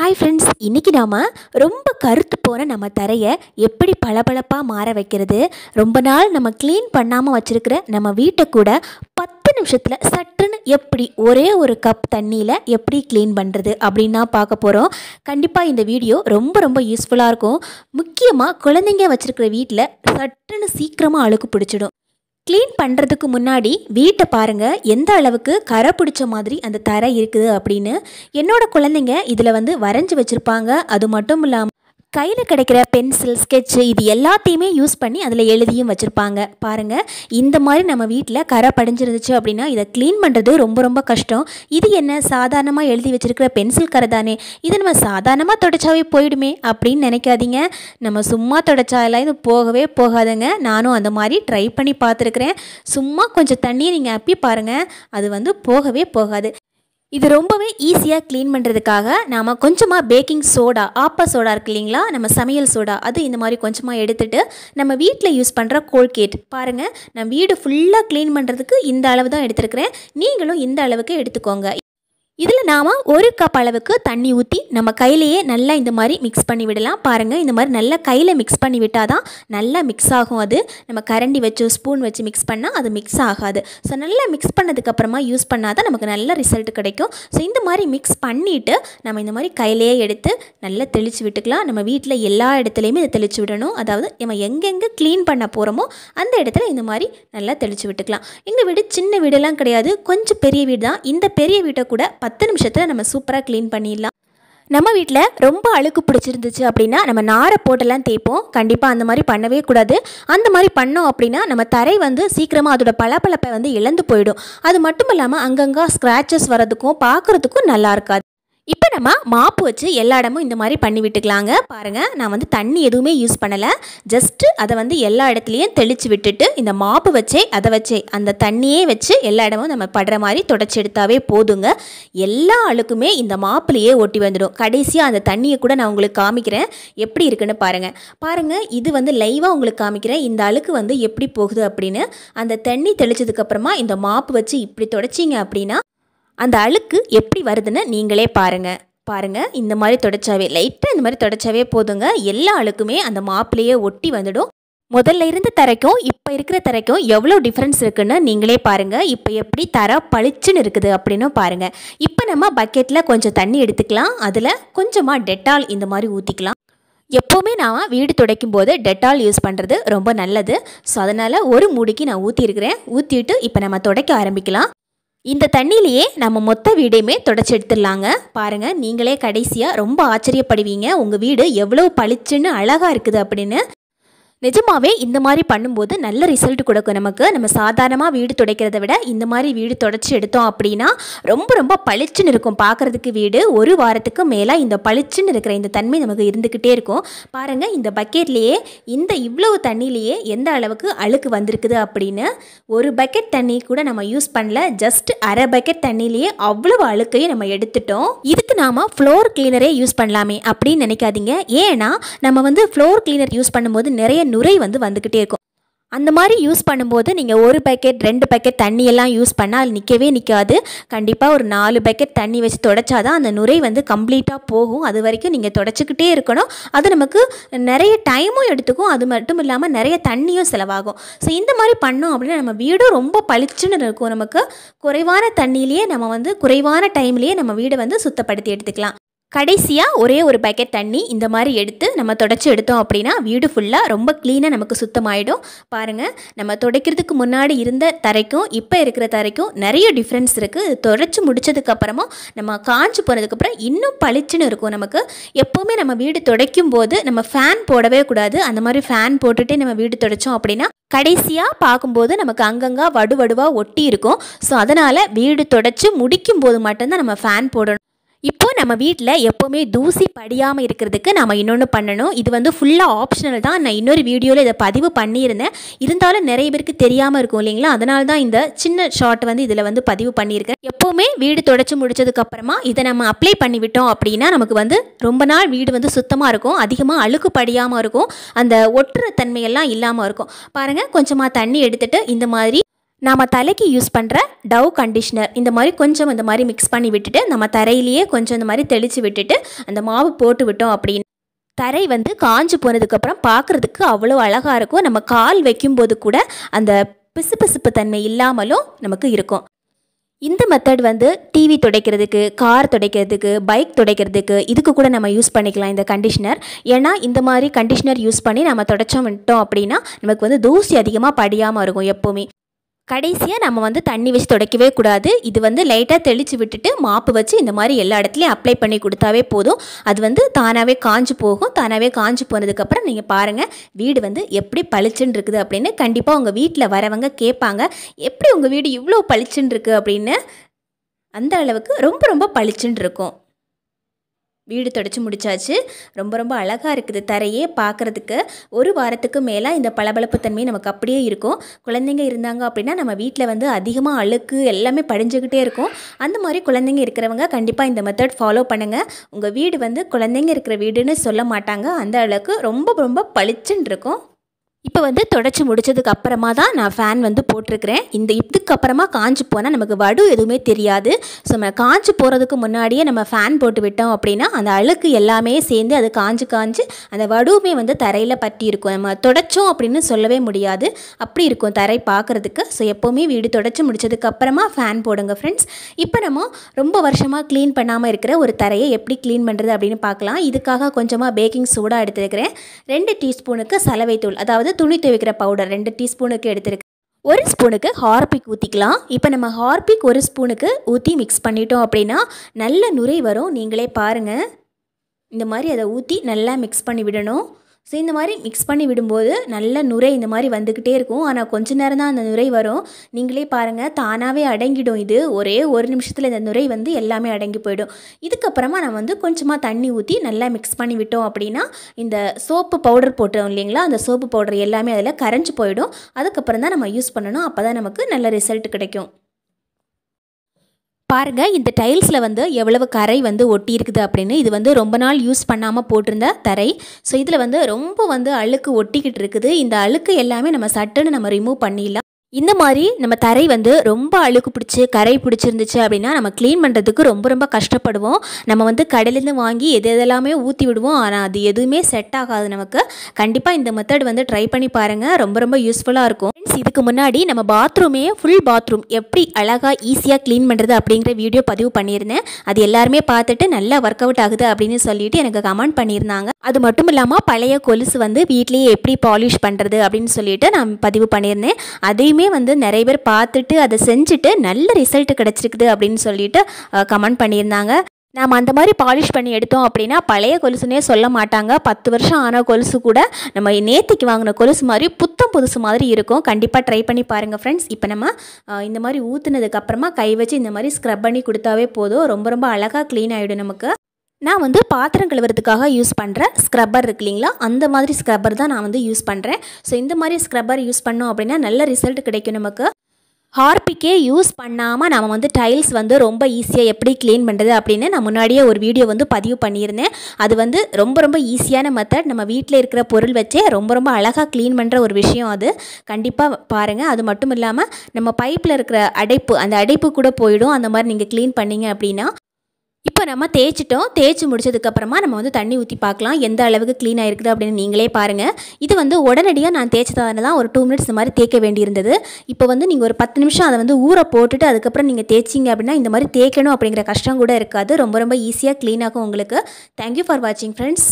hi friends இன்றைக்கி நாம் ரொம்ப கருத்து போன நம்ம தரையை எப்படி பளபளப்பாக மாற வைக்கிறது ரொம்ப நாள் நம்ம க்ளீன் பண்ணாமல் வச்சுருக்கிற நம்ம வீட்டை கூட பத்து நிமிஷத்தில் சட்டுன்னு எப்படி ஒரே ஒரு கப் தண்ணியில் எப்படி க்ளீன் பண்ணுறது அப்படின்னா பார்க்க போகிறோம் கண்டிப்பாக இந்த வீடியோ ரொம்ப ரொம்ப யூஸ்ஃபுல்லாக இருக்கும் முக்கியமாக குழந்தைங்க வச்சுருக்கிற வீட்டில் சட்டுன்னு சீக்கிரமாக அழுக்கு பிடிச்சிடும் க்ளீன் பண்ணுறதுக்கு முன்னாடி வீட்டை பாருங்கள் எந்த அளவுக்கு கரை பிடிச்ச மாதிரி அந்த தரை இருக்குது அப்படின்னு என்னோடய குழந்தைங்க இதில் வந்து வரைஞ்சி வச்சுருப்பாங்க அது மட்டும் இல்லாமல் கையில் கிடைக்கிற பென்சில் ஸ்கெட்சு இது எல்லாத்தையுமே யூஸ் பண்ணி அதில் எழுதியும் வச்சுருப்பாங்க பாருங்கள் இந்த மாதிரி நம்ம வீட்டில் கரை படிஞ்சிருந்துச்சு அப்படின்னா இதை க்ளீன் பண்ணுறது ரொம்ப ரொம்ப கஷ்டம் இது என்ன சாதாரணமாக எழுதி வச்சுருக்கிற பென்சில் கரை தானே இதை நம்ம சாதாரணமாக தொடச்சாவே போயிடுமே அப்படின்னு நினைக்காதீங்க நம்ம சும்மா தொடச்சாலாம் இது போகவே போகாதுங்க நானும் அந்த மாதிரி ட்ரை பண்ணி பார்த்துருக்குறேன் சும்மா கொஞ்சம் தண்ணியை நீங்கள் அப்பி பாருங்கள் அது வந்து போகவே போகாது இது ரொம்பவே ஈஸியாக க்ளீன் பண்ணுறதுக்காக நாம் கொஞ்சமாக பேக்கிங் சோடா ஆப்பா சோடா இருக்கு இல்லைங்களா நம்ம சமையல் சோடா அது இந்த மாதிரி கொஞ்சமாக எடுத்துகிட்டு நம்ம வீட்டில் யூஸ் பண்ணுற கோல்கேட் பாருங்கள் நான் வீடு ஃபுல்லாக க்ளீன் பண்ணுறதுக்கு இந்த அளவு தான் எடுத்துருக்கிறேன் நீங்களும் இந்த அளவுக்கு எடுத்துக்கோங்க இதில் நாம் ஒரு கப் அளவுக்கு தண்ணி ஊற்றி நம்ம கையிலையே நல்லா இந்த மாதிரி மிக்ஸ் பண்ணி விடலாம் பாருங்கள் இந்த மாதிரி நல்லா கையில் மிக்ஸ் பண்ணி விட்டால் தான் நல்லா மிக்ஸ் ஆகும் அது நம்ம கரண்டி வச்சு ஸ்பூன் வச்சு மிக்ஸ் பண்ணால் அது மிக்ஸ் ஆகாது ஸோ நல்லா மிக்ஸ் பண்ணதுக்கப்புறமா யூஸ் பண்ணால் தான் நமக்கு நல்ல ரிசல்ட் கிடைக்கும் ஸோ இந்த மாதிரி மிக்ஸ் பண்ணிவிட்டு நம்ம இந்த மாதிரி கையிலையே எடுத்து நல்லா தெளித்து விட்டுக்கலாம் நம்ம வீட்டில் எல்லா இடத்துலையுமே இதை தெளித்து விடணும் அதாவது நம்ம எங்கெங்கே க்ளீன் பண்ண போகிறோமோ அந்த இடத்துல இந்த மாதிரி நல்லா தெளித்து விட்டுக்கலாம் எங்கள் வீடு சின்ன வீடெல்லாம் கிடையாது கொஞ்சம் பெரிய வீடு தான் இந்த பெரிய வீட்டை கூட பத்து நிமிஷத்தில் நம்ம சூப்பராக க்ளீன் பண்ணிடலாம் நம்ம வீட்டில் ரொம்ப அழுக்கு பிடிச்சிருந்துச்சு அப்படின்னா நம்ம நாரை போட்டெல்லாம் தேய்ப்போம் கண்டிப்பாக அந்த மாதிரி பண்ணவே கூடாது அந்த மாதிரி பண்ணோம் அப்படின்னா நம்ம தரை வந்து சீக்கிரமாக அதோட பளபளப்பை வந்து இழந்து போயிடும் அது மட்டும் இல்லாமல் அங்கங்கே ஸ்க்ராச்சஸ் வரதுக்கும் பார்க்குறதுக்கும் நல்லா இருக்காது இப்போ நம்ம மாப்பு வச்சு எல்லா இடமும் இந்த மாதிரி பண்ணி விட்டுக்கலாங்க பாருங்கள் நான் வந்து தண்ணி எதுவுமே யூஸ் பண்ணலை ஜஸ்ட்டு அதை வந்து எல்லா இடத்துலையும் தெளித்து விட்டுட்டு இந்த மாப்பு வச்சே அதை வச்சே அந்த தண்ணியே வச்சு எல்லா இடமும் நம்ம படுற மாதிரி தொடச்சி எடுத்தாவே போதுங்க எல்லா அழுக்குமே இந்த மாப்புலையே ஒட்டி வந்துடும் கடைசியாக அந்த தண்ணியை கூட நான் உங்களுக்கு காமிக்கிறேன் எப்படி இருக்குன்னு பாருங்கள் பாருங்கள் இது வந்து லைவாக உங்களுக்கு காமிக்கிறேன் இந்த அழுக்கு வந்து எப்படி போகுது அப்படின்னு அந்த தண்ணி தெளித்ததுக்கப்புறமா இந்த மாப்பு வச்சு இப்படி தொடச்சிங்க அப்படின்னா அந்த அழுக்கு எப்படி வருதுன்னு நீங்களே பாருங்கள் பாருங்கள் இந்த மாதிரி தொடச்சாவே லைட்டாக இந்த மாதிரி தொடச்சாவே போதுங்க எல்லா அழுக்குமே அந்த மாப்பிளையே ஒட்டி வந்துடும் முதல்ல இருந்த தரைக்கும் இப்போ இருக்கிற தரைக்கும் எவ்வளோ டிஃப்ரென்ஸ் இருக்குன்னு நீங்களே பாருங்கள் இப்போ எப்படி தர பளிச்சுன்னு இருக்குது அப்படின்னு பாருங்கள் இப்போ நம்ம பக்கெட்டில் கொஞ்சம் தண்ணி எடுத்துக்கலாம் அதில் கொஞ்சமாக டெட்டால் இந்த மாதிரி ஊற்றிக்கலாம் எப்போவுமே நான் வீடு துடைக்கும் போது டெட்டால் யூஸ் பண்ணுறது ரொம்ப நல்லது ஸோ அதனால் ஒரு மூடிக்கு நான் ஊற்றிருக்கிறேன் ஊற்றிட்டு இப்போ நம்ம துடைக்க ஆரம்பிக்கலாம் இந்த தண்ணியிலேயே நம்ம மொத்த வீடையுமே தொடச்சி எடுத்துடலாங்க பாருங்கள் நீங்களே கடைசியாக ரொம்ப ஆச்சரியப்படுவீங்க உங்கள் வீடு எவ்வளோ பளிச்சுன்னு அழகாக இருக்குது அப்படின்னு நிஜமாகவே இந்த மாதிரி பண்ணும்போது நல்ல ரிசல்ட் கொடுக்கும் நமக்கு நம்ம சாதாரணமாக வீடு துடைக்கிறத விட இந்த மாதிரி வீடு துடைச்சி எடுத்தோம் அப்படின்னா ரொம்ப ரொம்ப பளிச்சுன்னு இருக்கும் பார்க்குறதுக்கு வீடு ஒரு வாரத்துக்கு மேலே இந்த பளிச்சுன்னு இருக்கிற இந்த தன்மை நமக்கு இருந்துக்கிட்டே இருக்கும் பாருங்கள் இந்த பக்கெட்லேயே இந்த இவ்வளவு தண்ணியிலேயே எந்த அளவுக்கு அழுக்கு வந்திருக்குது அப்படின்னு ஒரு பக்கெட் தண்ணி கூட நம்ம யூஸ் பண்ணல ஜஸ்ட் அரை பக்கெட் தண்ணியிலேயே அவ்வளவு அழுக்கையும் நம்ம எடுத்துட்டோம் இதுக்கு நாம் ஃப்ளோர் கிளீனரே யூஸ் பண்ணலாமே அப்படின்னு நினைக்காதீங்க ஏன்னா நம்ம வந்து ஃப்ளோர் கிளீனர் யூஸ் பண்ணும்போது நிறைய நுரை வந்து வந்துக்கிட்டே இருக்கும் அந்த மாதிரி யூஸ் பண்ணும்போது நீங்கள் ஒரு பேக்கெட் ரெண்டு பேக்கெட் தண்ணியெல்லாம் யூஸ் பண்ணால் அது நிற்கவே நிற்காது கண்டிப்பாக ஒரு நாலு பேக்கெட் தண்ணி வச்சு தொடச்சா தான் அந்த நுரை வந்து கம்ப்ளீட்டாக போகும் அது வரைக்கும் நீங்கள் தொடச்சிக்கிட்டே இருக்கணும் அது நமக்கு நிறைய டைமும் எடுத்துக்கும் அது மட்டும் இல்லாமல் நிறைய தண்ணியும் செலவாகும் ஸோ இந்த மாதிரி பண்ணோம் அப்படின்னா நம்ம வீடும் ரொம்ப பளிச்சுன்னு இருக்கும் நமக்கு குறைவான தண்ணியிலேயே நம்ம வந்து குறைவான டைம்லேயே நம்ம வீடை வந்து சுத்தப்படுத்தி எடுத்துக்கலாம் கடைசியாக ஒரே ஒரு பக்கெட் தண்ணி இந்த மாதிரி எடுத்து நம்ம தொடச்சி எடுத்தோம் அப்படின்னா வீடு ஃபுல்லாக ரொம்ப க்ளீனாக நமக்கு சுத்தமாயிடும் பாருங்கள் நம்ம துடைக்கிறதுக்கு முன்னாடி இருந்த தரைக்கும் இப்போ இருக்கிற தரைக்கும் நிறைய டிஃப்ரென்ஸ் இருக்குது தொடச்சி முடிச்சதுக்கப்புறமா நம்ம காஞ்சி போனதுக்கப்புறம் இன்னும் பளிச்சுன்னு இருக்கும் நமக்கு எப்போவுமே நம்ம வீடு துடைக்கும் போது நம்ம ஃபேன் போடவே கூடாது அந்த மாதிரி ஃபேன் போட்டுகிட்டே நம்ம வீடு துடைச்சோம் அப்படின்னா கடைசியாக பார்க்கும்போது நமக்கு அங்கங்கே வடுவடுவாக ஒட்டி இருக்கும் ஸோ அதனால் வீடு தொடச்சி முடிக்கும் போது மட்டும்தான் நம்ம ஃபேன் போடணும் இப்போது நம்ம வீட்டில் எப்போவுமே தூசி படியாமல் இருக்கிறதுக்கு நம்ம இன்னொன்று பண்ணணும் இது வந்து ஃபுல்லாக ஆப்ஷனல் தான் நான் இன்னொரு வீடியோவில் இதை பதிவு பண்ணியிருந்தேன் இருந்தாலும் நிறைய பேருக்கு தெரியாமல் இருக்கும் இல்லைங்களா அதனால தான் இந்த சின்ன ஷார்ட் வந்து இதில் வந்து பதிவு பண்ணியிருக்கேன் எப்போவுமே வீடு தொடச்சி முடிச்சதுக்கப்புறமா இதை நம்ம அப்ளை பண்ணிவிட்டோம் அப்படின்னா நமக்கு வந்து ரொம்ப நாள் வீடு வந்து சுத்தமாக இருக்கும் அதிகமாக அழுக்கு படியாமல் இருக்கும் அந்த ஒட்டுற தன்மையெல்லாம் இல்லாமல் இருக்கும் பாருங்கள் கொஞ்சமாக தண்ணி எடுத்துகிட்டு இந்த மாதிரி நாம் தலைக்கு யூஸ் பண்ணுற டவ் கண்டிஷ்னர் இந்த மாதிரி கொஞ்சம் இந்த மாதிரி மிக்ஸ் பண்ணி விட்டுட்டு நம்ம தரையிலேயே கொஞ்சம் இந்த மாதிரி தெளித்து விட்டுட்டு அந்த மாவு போட்டு விட்டோம் அப்படின்னு தரை வந்து காஞ்சு போனதுக்கப்புறம் பார்க்குறதுக்கு அவ்வளோ அழகாக இருக்கும் நம்ம கால் வைக்கும்போது கூட அந்த பிசு பிசுப்பு தன்மை இல்லாமலும் நமக்கு இருக்கும் இந்த மெத்தட் வந்து டிவி துடைக்கிறதுக்கு கார் துடைக்கிறதுக்கு பைக் துடைக்கிறதுக்கு இதுக்கு கூட நம்ம யூஸ் பண்ணிக்கலாம் இந்த கண்டிஷ்னர் ஏன்னா இந்த மாதிரி கண்டிஷ்னர் யூஸ் பண்ணி நம்ம துடைச்சோம் விட்டோம் அப்படின்னா நமக்கு வந்து தூசி அதிகமாக படியாமல் இருக்கும் எப்போவுமே கடைசியாக நம்ம வந்து தண்ணி வச்சு துடைக்கவே கூடாது இது வந்து லைட்டாக தெளித்து விட்டுட்டு மாப்பு வச்சு இந்த மாதிரி எல்லா இடத்துலையும் அப்ளை பண்ணி கொடுத்தாவே போதும் அது வந்து தானாகவே காஞ்சு போகும் தானாகவே காஞ்சு போனதுக்கப்புறம் நீங்கள் பாருங்கள் வீடு வந்து எப்படி பளிச்சுன்னு இருக்குது அப்படின்னு கண்டிப்பாக உங்கள் வீட்டில் வரவங்க கேட்பாங்க எப்படி உங்கள் வீடு இவ்வளோ பளிச்சுன்னு இருக்குது அப்படின்னு அந்த அளவுக்கு ரொம்ப ரொம்ப பளிச்சுன்னு இருக்கும் வீடு தொடச்சி முடிச்சாச்சு ரொம்ப ரொம்ப அழகாக இருக்குது தரையே பார்க்குறதுக்கு ஒரு வாரத்துக்கு மேலே இந்த பளபளப்பு தன்மை நமக்கு அப்படியே இருக்கும் குழந்தைங்க இருந்தாங்க அப்படின்னா நம்ம வீட்டில் வந்து அதிகமாக அழுக்கு எல்லாமே படிஞ்சுக்கிட்டே இருக்கும் அந்த மாதிரி குழந்தைங்க இருக்கிறவங்க கண்டிப்பாக இந்த மெத்தட் ஃபாலோ பண்ணுங்கள் உங்கள் வீடு வந்து குழந்தைங்க இருக்கிற வீடுன்னு சொல்ல மாட்டாங்க அந்த அளவுக்கு ரொம்ப ரொம்ப பளிச்சுன்னு இருக்கும் இப்போ வந்து தொடச்சி முடித்ததுக்கு அப்புறமா தான் நான் ஃபேன் வந்து போட்டிருக்கிறேன் இந்த இதுக்கு அப்புறமா காஞ்சி போனால் நமக்கு வடு எதுவுமே தெரியாது ஸோ நம்ம காஞ்சி போகிறதுக்கு முன்னாடியே நம்ம ஃபேன் போட்டு விட்டோம் அப்படின்னா அந்த அழுக்கு எல்லாமே சேர்ந்து அது காஞ்சி காஞ்சி அந்த வடுவுமே வந்து தரையில் பட்டி இருக்கும் நம்ம தொடச்சோம் அப்படின்னு சொல்லவே முடியாது அப்படி இருக்கும் தரை பார்க்குறதுக்கு ஸோ எப்போவுமே வீடு தொடச்சி முடித்ததுக்கு அப்புறமா ஃபேன் போடுங்க ஃப்ரெண்ட்ஸ் இப்போ நம்ம ரொம்ப வருஷமாக க்ளீன் பண்ணாமல் இருக்கிற ஒரு தரையை எப்படி க்ளீன் பண்ணுறது அப்படின்னு பார்க்கலாம் இதுக்காக கொஞ்சமாக பேக்கிங் சோடா எடுத்துருக்கிறேன் ரெண்டு டீஸ்பூனுக்கு சலவை தூள் அதாவது ஸ்பூனு துணி துவைக்கிற பவுடர் ரெண்டு டீஸ்பூனுக்கு எடுத்துருக்கு ஒரு ஸ்பூனுக்கு ஹார்பிக் ஊற்றிக்கலாம் இப்போ நம்ம ஹார்பிக் ஒரு ஸ்பூனுக்கு ஊற்றி மிக்ஸ் பண்ணிட்டோம் அப்படின்னா நல்ல நுரை வரும் நீங்களே பாருங்கள் இந்த மாதிரி அதை ஊற்றி நல்லா மிக்ஸ் பண்ணி விடணும் ஸோ இந்த மாதிரி மிக்ஸ் பண்ணி விடும்போது நல்ல நுரை இந்த மாதிரி வந்துக்கிட்டே இருக்கும் ஆனால் கொஞ்ச நேரம் தான் அந்த நுரை வரும் நீங்களே பாருங்கள் தானாகவே அடங்கிடும் இது ஒரே ஒரு நிமிஷத்தில் இந்த நுரை வந்து எல்லாமே அடங்கி போயிடும் இதுக்கப்புறமா நம்ம வந்து கொஞ்சமாக தண்ணி ஊற்றி நல்லா மிக்ஸ் பண்ணி விட்டோம் அப்படின்னா இந்த சோப்பு பவுடர் போட்டோம் இல்லைங்களா அந்த சோப்பு பவுடர் எல்லாமே அதில் கரைஞ்சி போயிடும் அதுக்கப்புறம் தான் நம்ம யூஸ் பண்ணணும் அப்போ தான் நமக்கு நல்ல ரிசல்ட் கிடைக்கும் பாருங்கள் இந்த டைல்ஸில் வந்து எவ்வளவு கரை வந்து ஒட்டி இருக்குது அப்படின்னு இது வந்து ரொம்ப நாள் யூஸ் பண்ணாமல் போட்டிருந்த தரை ஸோ இதில் வந்து ரொம்ப வந்து அழுக்கு ஒட்டிக்கிட்டு இருக்குது இந்த அழுக்கு எல்லாமே நம்ம சட்டுன்னு நம்ம ரிமூவ் பண்ணிடலாம் இந்த மாதிரி நம்ம தரை வந்து ரொம்ப அழுக்கு பிடிச்சி கரை பிடிச்சிருந்துச்சு அப்படின்னா நம்ம க்ளீன் பண்ணுறதுக்கு ரொம்ப ரொம்ப கஷ்டப்படுவோம் நம்ம வந்து கடையிலேருந்து வாங்கி எது எதெல்லாமே ஊற்றி விடுவோம் ஆனால் அது எதுவுமே செட் ஆகாது நமக்கு கண்டிப்பாக இந்த மெத்தட் வந்து ட்ரை பண்ணி பாருங்கள் ரொம்ப ரொம்ப யூஸ்ஃபுல்லாக இருக்கும் ஃப்ரெண்ட்ஸ் இதுக்கு முன்னாடி நம்ம பாத்ரூமே ஃபுல் பாத்ரூம் எப்படி அழகாக ஈஸியாக க்ளீன் பண்ணுறது அப்படிங்கிற வீடியோ பதிவு பண்ணியிருந்தேன் அது எல்லாருமே பார்த்துட்டு நல்லா ஒர்க் அவுட் ஆகுது அப்படின்னு சொல்லிட்டு எனக்கு கமெண்ட் பண்ணியிருந்தாங்க அது மட்டும் இல்லாமல் பழைய கொலுசு வந்து வீட்லேயே எப்படி பாலிஷ் பண்ணுறது அப்படின்னு சொல்லிட்டு நான் பதிவு பண்ணியிருந்தேன் அதையுமே எல்லாருமே வந்து நிறைய பேர் பார்த்துட்டு அதை செஞ்சுட்டு நல்ல ரிசல்ட் கிடச்சிருக்குது அப்படின்னு சொல்லிட்டு கமெண்ட் பண்ணியிருந்தாங்க நாம் அந்த மாதிரி பாலிஷ் பண்ணி எடுத்தோம் அப்படின்னா பழைய கொலுசுனே சொல்ல மாட்டாங்க பத்து வருஷம் ஆன கொலுசு கூட நம்ம நேத்திக்கு வாங்கின கொலுசு மாதிரி புத்தம் புதுசு மாதிரி இருக்கும் கண்டிப்பாக ட்ரை பண்ணி பாருங்கள் ஃப்ரெண்ட்ஸ் இப்போ நம்ம இந்த மாதிரி ஊற்றுனதுக்கப்புறமா கை வச்சு இந்த மாதிரி ஸ்க்ரப் பண்ணி கொடுத்தாவே போதும் ரொம்ப ரொம்ப அழகாக க்ளீன் ஆகிடும் நமக்கு நான் வந்து பாத்திரம் கழுவுறதுக்காக யூஸ் பண்ணுற ஸ்க்ரப்பர் இருக்கு இல்லைங்களா அந்த மாதிரி ஸ்க்ரப்பர் தான் நான் வந்து யூஸ் பண்ணுறேன் ஸோ இந்த மாதிரி ஸ்க்ரப்பர் யூஸ் பண்ணோம் அப்படின்னா நல்ல ரிசல்ட் கிடைக்கும் நமக்கு ஹார்பிக்கே யூஸ் பண்ணாமல் நம்ம வந்து டைல்ஸ் வந்து ரொம்ப ஈஸியாக எப்படி க்ளீன் பண்ணுறது அப்படின்னு நான் முன்னாடியே ஒரு வீடியோ வந்து பதிவு பண்ணியிருந்தேன் அது வந்து ரொம்ப ரொம்ப ஈஸியான மெத்தட் நம்ம வீட்டில் இருக்கிற பொருள் வச்சே ரொம்ப ரொம்ப அழகாக க்ளீன் பண்ணுற ஒரு விஷயம் அது கண்டிப்பாக பாருங்கள் அது மட்டும் இல்லாமல் நம்ம பைப்பில் இருக்கிற அடைப்பு அந்த அடைப்பு கூட போயிடும் அந்த மாதிரி நீங்கள் க்ளீன் பண்ணிங்க அப்படின்னா இப்போ நம்ம தேய்ச்சிட்டோம் தேய்ச்சி முடிச்சதுக்கப்புறமா நம்ம வந்து தண்ணி ஊற்றி பார்க்கலாம் எந்த அளவுக்கு க்ளீனாக இருக்குது அப்படின்னு நீங்களே பாருங்கள் இது வந்து உடனடியாக நான் தேய்ச்சதால தான் ஒரு டூ மினிட்ஸ் இந்த மாதிரி தேய்க்க வேண்டியிருந்தது இப்போ வந்து நீங்கள் ஒரு பத்து நிமிஷம் அதை வந்து ஊற போட்டுட்டு அதுக்கப்புறம் நீங்கள் தேய்ச்சிங்க அப்படின்னா இந்த மாதிரி தேய்க்கணும் அப்படிங்கிற கஷ்டம் கூட இருக்காது ரொம்ப ரொம்ப ஈஸியாக க்ளீனாகும் உங்களுக்கு தேங்க்யூ ஃபார் வாட்சிங் ஃப்ரெண்ட்ஸ்